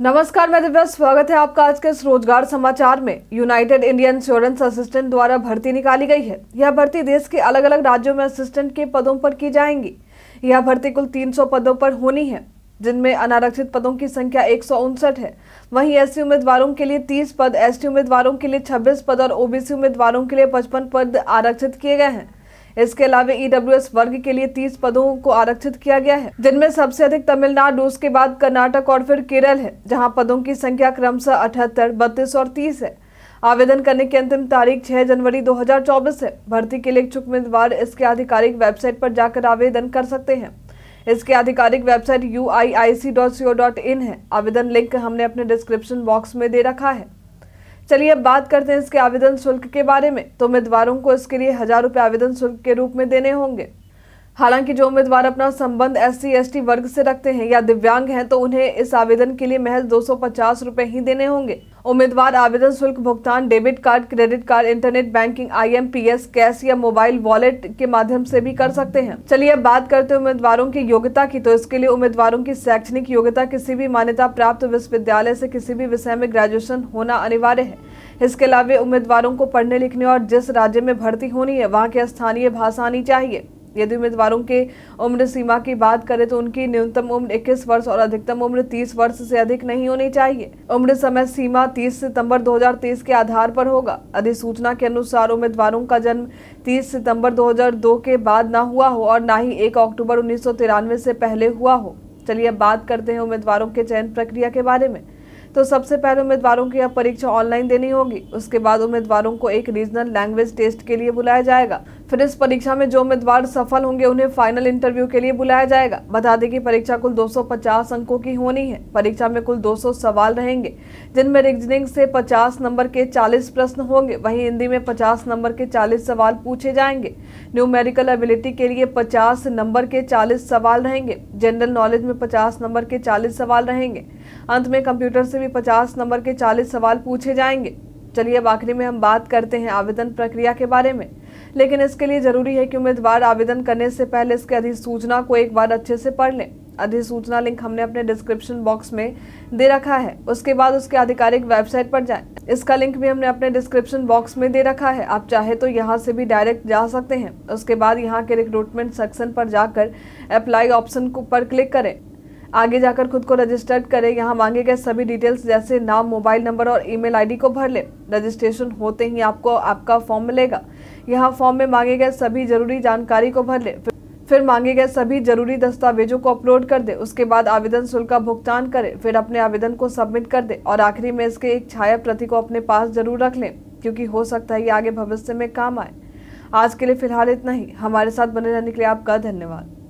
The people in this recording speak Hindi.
नमस्कार मैं दिव्या स्वागत है आपका आज के इस रोजगार समाचार में यूनाइटेड इंडियन इंश्योरेंस असिस्टेंट द्वारा भर्ती निकाली गई है यह भर्ती देश के अलग अलग राज्यों में असिस्टेंट के पदों पर की जाएंगी यह भर्ती कुल 300 पदों पर होनी है जिनमें अनारक्षित पदों की संख्या एक है वहीं एस उम्मीदवारों के लिए तीस पद एस उम्मीदवारों के लिए छब्बीस पद और ओबीसी उम्मीदवारों के लिए पचपन पद आरक्षित किए गए हैं इसके अलावा ईडब्ल्यूएस e वर्ग के लिए तीस पदों को आरक्षित किया गया है जिनमें सबसे अधिक तमिलनाडु उसके बाद कर्नाटक और फिर केरल है जहाँ पदों की संख्या क्रमशः अठहत्तर बत्तीस और तीस है आवेदन करने की अंतिम तारीख 6 जनवरी 2024 है भर्ती के लिए इच्छुक उम्मीदवार इसके आधिकारिक वेबसाइट पर जाकर आवेदन कर सकते हैं इसके आधिकारिक वेबसाइट यू है आवेदन लिंक हमने अपने डिस्क्रिप्शन बॉक्स में दे रखा है चलिए अब बात करते हैं इसके आवेदन शुल्क के बारे में तो उम्मीदवारों को इसके लिए हजार रुपये आवेदन शुल्क के रूप में देने होंगे हालांकि जो उम्मीदवार अपना संबंध एस सी वर्ग से रखते हैं या दिव्यांग हैं तो उन्हें इस आवेदन के लिए महज दो सौ ही देने होंगे उम्मीदवार आवेदन शुल्क भुगतान debit card credit card internet banking IMPS cash या मोबाइल वॉलेट के माध्यम से भी कर सकते हैं चलिए अब बात करते हैं उम्मीदवारों की योग्यता की तो इसके लिए उम्मीदवारों की शैक्षणिक योग्यता किसी भी मान्यता प्राप्त विश्वविद्यालय से किसी भी विषय में ग्रेजुएशन होना अनिवार्य है इसके अलावा उम्मीदवारों को पढ़ने लिखने और जिस राज्य में भर्ती होनी है वहाँ की स्थानीय भाषा आनी चाहिए यदि उम्मीदवारों के उम्र सीमा की बात करें तो उनकी न्यूनतम उम्र 21 वर्ष और अधिकतम उम्र 30 वर्ष से अधिक नहीं होनी चाहिए उम्र समय सीमा 30 सितंबर 2023 के आधार पर होगा अधिसूचना के अनुसार उम्मीदवारों का जन्म 30 सितंबर 2002 के बाद ना हुआ हो और ना ही 1 अक्टूबर उन्नीस से पहले हुआ हो चलिए अब बात करते हैं उम्मीदवारों के चयन प्रक्रिया के बारे में तो सबसे पहले उम्मीदवारों की अब परीक्षा ऑनलाइन देनी होगी उसके बाद उम्मीदवारों को एक रीजनल लैंग्वेज टेस्ट के लिए बुलाया जाएगा फिर इस परीक्षा में जो उम्मीदवार सफल होंगे उन्हें फाइनल इंटरव्यू के लिए बुलाया जाएगा बता दें कि परीक्षा कुल 250 अंकों की होनी है परीक्षा में कुल 200 सवाल रहेंगे जिनमें रीजनिंग से 50 नंबर के 40 प्रश्न होंगे वहीं हिंदी में 50 नंबर के 40 सवाल पूछे जाएंगे न्यूमेरिकल एबिलिटी के लिए पचास नंबर के चालीस सवाल रहेंगे जनरल नॉलेज में पचास नंबर के चालीस सवाल रहेंगे अंत में कंप्यूटर से भी पचास नंबर के चालीस सवाल पूछे जाएंगे चलिए अब आखिरी में हम बात करते हैं आवेदन प्रक्रिया के बारे में लेकिन इसके लिए जरूरी है कि उम्मीदवार आवेदन करने से पहले इसके अधिसूचना को एक बार अच्छे से पढ़ लें अधिसूचना लिंक हमने अपने डिस्क्रिप्शन बॉक्स में दे रखा है उसके बाद उसके आधिकारिक वेबसाइट पर जाएं इसका लिंक भी हमने अपने डिस्क्रिप्शन बॉक्स में दे रखा है आप चाहे तो यहाँ से भी डायरेक्ट जा सकते हैं उसके बाद यहाँ के रिक्रूटमेंट सेक्शन पर जाकर अप्लाई ऑप्शन पर क्लिक करें आगे जाकर खुद को रजिस्टर करें यहाँ मांगे गए सभी डिटेल्स जैसे नाम मोबाइल नंबर और ईमेल आईडी को भर लें रजिस्ट्रेशन होते ही आपको आपका फॉर्म मिलेगा यहाँ फॉर्म में मांगे गए सभी जरूरी जानकारी को भर लें फिर मांगे गए सभी जरूरी दस्तावेजों को अपलोड कर दे उसके बाद आवेदन शुल्क का भुगतान करें फिर अपने आवेदन को सबमिट कर दे और आखिरी में इसके एक छाया प्रति को अपने पास जरूर रख लें क्योंकि हो सकता है ये आगे भविष्य में काम आए आज के लिए फिलहाल इतना ही हमारे साथ बने रहने के लिए आपका धन्यवाद